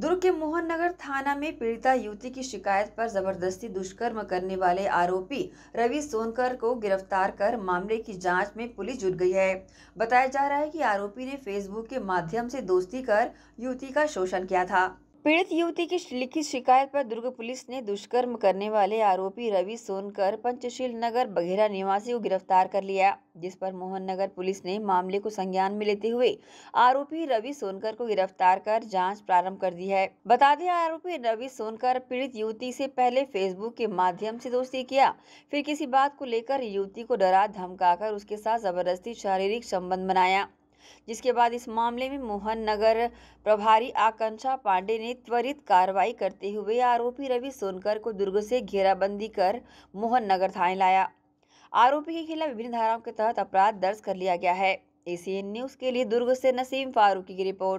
दुर्ग के मोहन नगर थाना में पीड़िता युवती की शिकायत पर जबरदस्ती दुष्कर्म करने वाले आरोपी रवि सोनकर को गिरफ्तार कर मामले की जांच में पुलिस जुट गई है बताया जा रहा है कि आरोपी ने फेसबुक के माध्यम से दोस्ती कर युवती का शोषण किया था पीड़ित युवती की लिखित शिकायत पर दुर्ग पुलिस ने दुष्कर्म करने वाले आरोपी रवि सोनकर पंचशील नगर बघेरा निवासी को गिरफ्तार कर लिया जिस पर मोहन नगर पुलिस ने मामले को संज्ञान में लेते हुए आरोपी रवि सोनकर को गिरफ्तार कर जांच प्रारंभ कर दी है बता दें आरोपी रवि सोनकर पीड़ित युवती से पहले फेसबुक के माध्यम से दोस्ती किया फिर किसी बात को लेकर युवती को डरा धमका उसके साथ जबरदस्ती शारीरिक संबंध बनाया जिसके बाद इस मामले में मोहन नगर प्रभारी आकांक्षा पांडे ने त्वरित कार्रवाई करते हुए आरोपी रवि सोनकर को दुर्ग से घेराबंदी कर मोहन नगर थाने लाया आरोपी के खिलाफ विभिन्न धाराओं के तहत अपराध दर्ज कर लिया गया है एसीएन न्यूज के लिए दुर्ग से नसीम फारूकी की रिपोर्ट